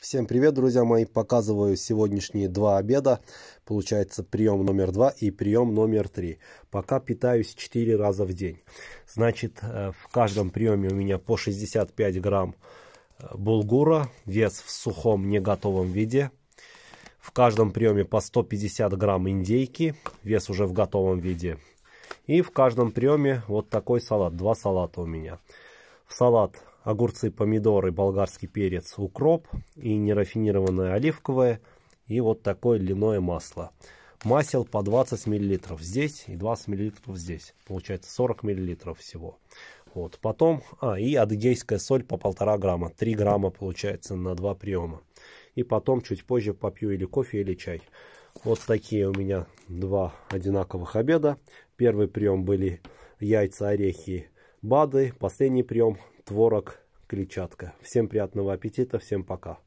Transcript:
Всем привет, друзья мои! Показываю сегодняшние два обеда. Получается прием номер два и прием номер три. Пока питаюсь 4 раза в день. Значит, э, в каждом приеме у меня по 65 грамм э, булгура. Вес в сухом, не готовом виде. В каждом приеме по 150 грамм индейки. Вес уже в готовом виде. И в каждом приеме вот такой салат. Два салата у меня. В салат огурцы, помидоры, болгарский перец, укроп и нерафинированное оливковое и вот такое льняное масло. Масел по 20 мл здесь и 20 мл здесь. Получается 40 мл всего. Вот. Потом, а, и адыгейская соль по полтора грамма. 3 грамма получается на два приема. И потом чуть позже попью или кофе, или чай. Вот такие у меня два одинаковых обеда. Первый прием были яйца, орехи, БАДы, последний прием, творог, клетчатка. Всем приятного аппетита, всем пока.